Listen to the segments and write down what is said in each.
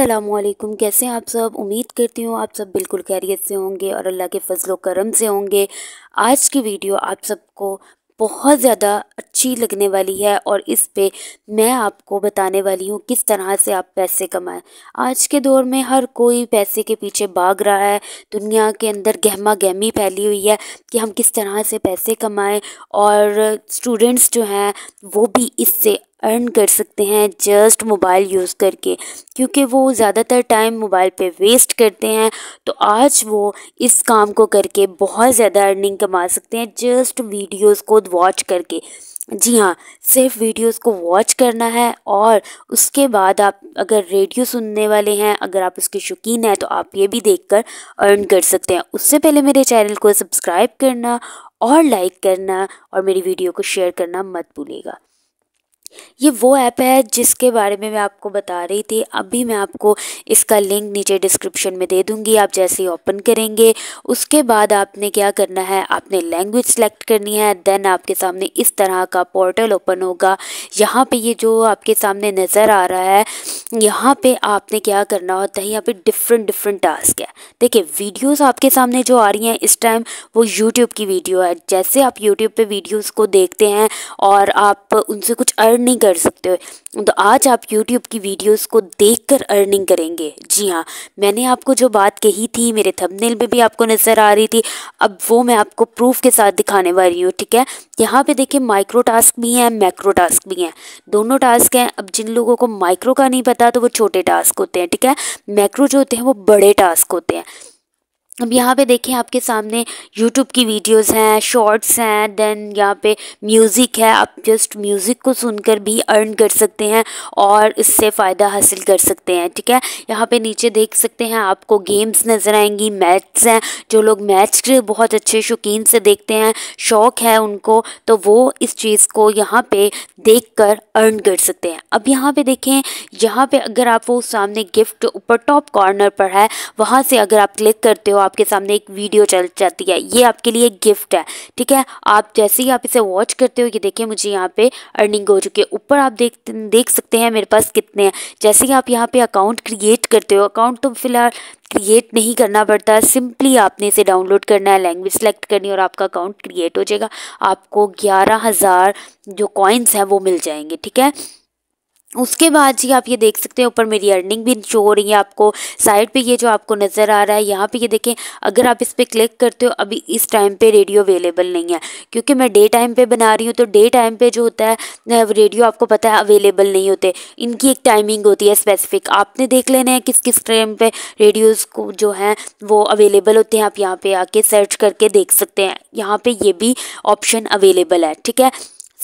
असलम कैसे हैं आप सब उम्मीद करती हूँ आप सब बिल्कुल खैरियत से होंगे और अल्लाह के फजलो करम से होंगे आज की वीडियो आप सबको बहुत ज़्यादा अच्छी लगने वाली है और इस पे मैं आपको बताने वाली हूँ किस तरह से आप पैसे कमाएं आज के दौर में हर कोई पैसे के पीछे भाग रहा है दुनिया के अंदर गहमा गहमी फैली हुई है कि हम किस तरह से पैसे कमाएं और स्टूडेंट्स जो हैं वो भी इससे अर्न कर सकते हैं जस्ट मोबाइल यूज़ करके क्योंकि वो ज़्यादातर टाइम मोबाइल पे वेस्ट करते हैं तो आज वो इस काम को करके बहुत ज़्यादा अर्निंग कमा सकते हैं जस्ट वीडियोस को वॉच करके जी हाँ सिर्फ वीडियोस को वॉच करना है और उसके बाद आप अगर रेडियो सुनने वाले हैं अगर आप उसके शौकीन हैं तो आप ये भी कर अर्न कर सकते हैं उससे पहले मेरे चैनल को सब्सक्राइब करना और लाइक करना और मेरी वीडियो को शेयर करना मत भूलिएगा ये वो ऐप है जिसके बारे में मैं आपको बता रही थी अभी मैं आपको इसका लिंक नीचे डिस्क्रिप्शन में दे दूंगी आप जैसे ही ओपन करेंगे उसके बाद आपने क्या करना है आपने लैंग्वेज सेलेक्ट करनी है देन आपके सामने इस तरह का पोर्टल ओपन होगा यहाँ पे ये जो आपके सामने नज़र आ रहा है यहाँ पे आपने क्या करना होता है यहाँ पर डिफरेंट डिफरेंट टास्क है देखिए वीडियोज़ आपके सामने जो आ रही हैं इस टाइम वो यूट्यूब की वीडियो है जैसे आप यूट्यूब पर वीडियोज को देखते हैं और आप उनसे कुछ अर्न अर्न नहीं कर सकते हो तो आज आप यूट्यूब की वीडियोस को देखकर अर्निंग करेंगे जी हाँ मैंने आपको जो बात कही थी मेरे थंबनेल में भी आपको नज़र आ रही थी अब वो मैं आपको प्रूफ के साथ दिखाने वाली हूँ ठीक है यहाँ पे देखिए माइक्रो टास्क भी हैं मैक्रो टास्क भी हैं दोनों टास्क हैं अब जिन लोगों को माइक्रो का नहीं पता तो वो छोटे टास्क होते हैं ठीक है मैक्रो जो होते हैं वो बड़े टास्क होते हैं अब यहाँ पे देखें आपके सामने YouTube की वीडियोस हैं शॉर्ट्स हैं देन यहाँ पे म्यूज़िक है आप जस्ट म्यूज़िक को सुनकर भी अर्न कर सकते हैं और इससे फ़ायदा हासिल कर सकते हैं ठीक है यहाँ पे नीचे देख सकते हैं आपको गेम्स नज़र आएंगी मैथ्स हैं जो लोग मैथ्स के बहुत अच्छे शौकीन से देखते हैं शौक़ है उनको तो वो इस चीज़ को यहाँ पर देख कर अर्न कर सकते हैं अब यहाँ पर देखें यहाँ पर अगर आप वो सामने गिफ्ट ऊपर टॉप कॉर्नर पर है वहाँ से अगर आप क्लिक करते हो आपके सामने एक वीडियो चल जाती है ये आपके लिए गिफ्ट है ठीक है आप जैसे ही आप इसे वॉच करते हो ये देखिए मुझे यहाँ पे अर्निंग हो चुकी है ऊपर आप देख देख सकते हैं मेरे पास कितने हैं जैसे ही आप यहाँ पे अकाउंट क्रिएट करते हो अकाउंट तो फिलहाल क्रिएट नहीं करना पड़ता सिंपली आपने इसे डाउनलोड करना है लैंग्वेज सेलेक्ट करनी और आपका अकाउंट क्रिएट हो जाएगा आपको ग्यारह हज़ार जो कॉइन्स हैं वो मिल जाएंगे ठीक है उसके बाद जी आप ये देख सकते हैं ऊपर मेरी अर्निंग भी शो हो रही है आपको साइड पे ये जो आपको नज़र आ रहा है यहाँ पे ये देखें अगर आप इस पर क्लिक करते हो अभी इस टाइम पे रेडियो अवेलेबल नहीं है क्योंकि मैं डे टाइम पे बना रही हूँ तो डे टाइम पे जो होता है रेडियो आपको पता है अवेलेबल नहीं होते इनकी एक टाइमिंग होती है स्पेसिफिक आपने देख लेना है किस किस टाइम पर रेडियोज़ को जो हैं वो अवेलेबल होते हैं आप यहाँ पर आके सर्च करके देख सकते हैं यहाँ पर ये भी ऑप्शन अवेलेबल है ठीक है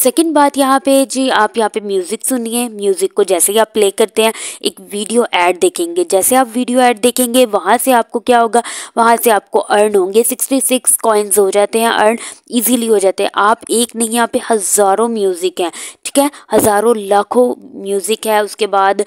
सेकेंड बात यहाँ पे जी आप यहाँ पे म्यूज़िक सुनिए म्यूज़िक को जैसे ही आप प्ले करते हैं एक वीडियो ऐड देखेंगे जैसे आप वीडियो ऐड देखेंगे वहाँ से आपको क्या होगा वहाँ से आपको अर्न होंगे सिक्सटी सिक्स कॉइन्स हो जाते हैं अर्न ईजीली हो जाते हैं आप एक नहीं यहाँ पे हज़ारों म्यूज़िक हैं ठीक है हज़ारों लाखों म्यूज़िक है उसके बाद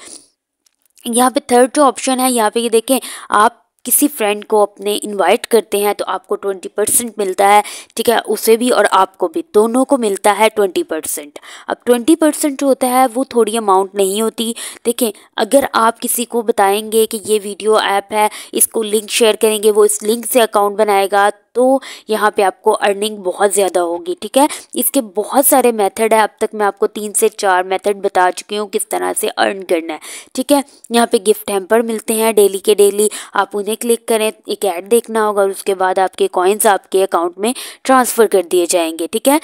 यहाँ पे थर्ड जो ऑप्शन है यहाँ पे ये देखें आप किसी फ्रेंड को अपने इनवाइट करते हैं तो आपको ट्वेंटी परसेंट मिलता है ठीक है उसे भी और आपको भी दोनों को मिलता है ट्वेंटी परसेंट अब ट्वेंटी परसेंट जो होता है वो थोड़ी अमाउंट नहीं होती देखें अगर आप किसी को बताएंगे कि ये वीडियो ऐप है इसको लिंक शेयर करेंगे वो इस लिंक से अकाउंट बनाएगा तो यहाँ पे आपको अर्निंग बहुत ज़्यादा होगी ठीक है इसके बहुत सारे मेथड है अब तक मैं आपको तीन से चार मेथड बता चुकी हूँ किस तरह से अर्न करना है ठीक है यहाँ पे गिफ्ट हैम्पर मिलते हैं डेली के डेली आप उन्हें क्लिक करें एक ऐड देखना होगा और उसके बाद आपके कॉइन्स आपके अकाउंट में ट्रांसफ़र कर दिए जाएंगे ठीक है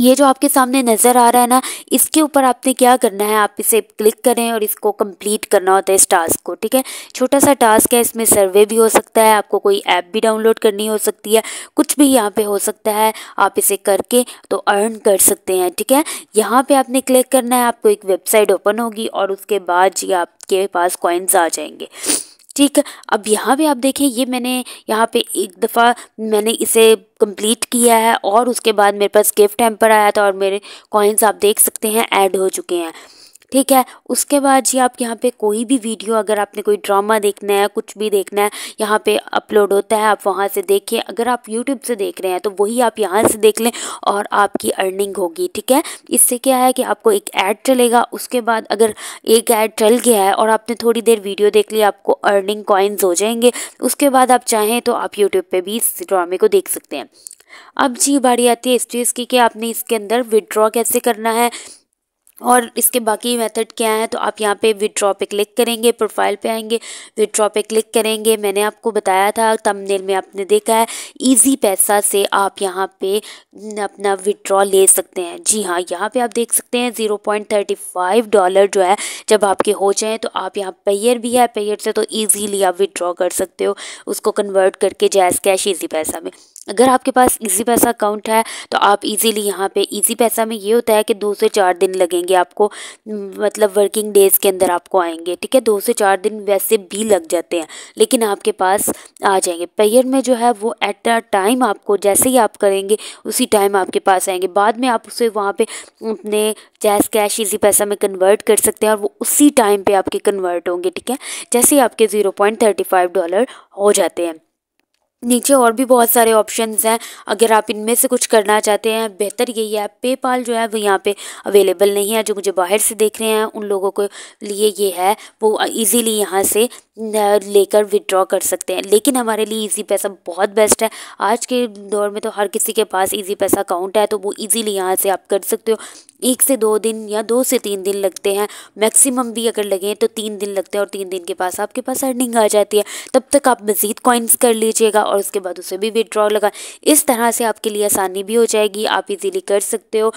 ये जो आपके सामने नज़र आ रहा है ना इसके ऊपर आपने क्या करना है आप इसे क्लिक करें और इसको कंप्लीट करना होता है इस टास्क को ठीक है छोटा सा टास्क है इसमें सर्वे भी हो सकता है आपको कोई ऐप भी डाउनलोड करनी हो सकती है कुछ भी यहाँ पे हो सकता है आप इसे करके तो अर्न कर सकते हैं ठीक है यहाँ पे आपने क्लिक करना है आपको एक वेबसाइट ओपन होगी और उसके बाद ये आपके पास कॉइन्स आ जाएंगे ठीक है अब यहाँ पे आप देखें ये मैंने यहाँ पे एक दफ़ा मैंने इसे कंप्लीट किया है और उसके बाद मेरे पास गिफ्ट टेम्पर आया था और मेरे कॉइन्स आप देख सकते हैं ऐड हो चुके हैं ठीक है उसके बाद जी आप यहाँ पे कोई भी वीडियो अगर आपने कोई ड्रामा देखना है कुछ भी देखना है यहाँ पे अपलोड होता है आप वहाँ से देखिए अगर आप यूट्यूब से देख रहे हैं तो वही आप यहाँ से देख लें और आपकी अर्निंग होगी ठीक है इससे क्या है कि आपको एक ऐड चलेगा उसके बाद अगर एक ऐड चल गया है और आपने थोड़ी देर वीडियो देख ली आपको अर्निंग कॉइन्स हो जाएंगे उसके बाद आप चाहें तो आप यूट्यूब पर भी इस ड्रामे को देख सकते हैं अब जी बारी आती है इस चीज़ की कि आपने इसके अंदर विड्रॉ कैसे करना है और इसके बाकी मेथड क्या है तो आप यहाँ पे विड्रॉ पे क्लिक करेंगे प्रोफाइल पे आएंगे विड्रॉ पे क्लिक करेंगे मैंने आपको बताया था तमनेल में आपने देखा है इजी पैसा से आप यहाँ पे अपना विड्रॉ ले सकते हैं जी हाँ यहाँ पे आप देख सकते हैं zero point thirty five dollar जो है जब आपके हो जाएँ तो आप यहाँ पेयर भी है पेयर से तो ईजीली आप विड्रॉ कर सकते हो उसको कन्वर्ट करके जैस कैश ईजी पैसा में अगर आपके पास ईजी पैसा अकाउंट है तो आप ईज़िली यहाँ पर ईजी पैसा में ये होता है कि दो से चार दिन लगेंगे आएंगे आपको मतलब वर्किंग डेज़ के अंदर आपको आएंगे ठीक है दो से चार दिन वैसे भी लग जाते हैं लेकिन आपके पास आ जाएंगे पेयर में जो है वो एट अ टाइम आपको जैसे ही आप करेंगे उसी टाइम आपके पास आएंगे बाद में आप उसे वहाँ पर अपने जैस कैश इसी पैसा में कन्वर्ट कर सकते हैं और वो उसी टाइम पर आपके कन्वर्ट होंगे ठीक है जैसे ही आपके zero point thirty five dollar हो जाते हैं नीचे और भी बहुत सारे ऑप्शंस हैं अगर आप इनमें से कुछ करना चाहते हैं बेहतर यही है पेपाल जो है वो यहाँ पे अवेलेबल नहीं है जो मुझे बाहर से देख रहे हैं उन लोगों के लिए ये है वो इजीली यहाँ से लेकर विदड्रॉ कर सकते हैं लेकिन हमारे लिए इजी पैसा बहुत बेस्ट है आज के दौर में तो हर किसी के पास ईजी पैसा अकाउंट है तो वो ईज़िली यहाँ से आप कर सकते हो एक से दो दिन या दो से तीन दिन लगते हैं मैक्सिमम भी अगर लगे तो तीन दिन लगते हैं और तीन दिन के पास आपके पास अर्निंग आ जाती है तब तक आप मज़ीद कॉइन्स कर लीजिएगा और उसके बाद उसे भी विड्रॉ लगा इस तरह से आपके लिए आसानी भी हो जाएगी आप इजीली कर सकते हो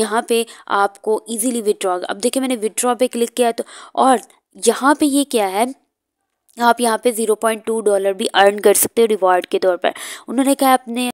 यहाँ पे आपको इजीली विड्रॉ अब देखिए मैंने विड्रॉ पे क्लिक किया तो और यहाँ पे ये क्या है आप यहाँ पे ज़ीरो पॉइंट टू डॉलर भी अर्न कर सकते हो रिवॉर्ड के तौर पर उन्होंने कहा अपने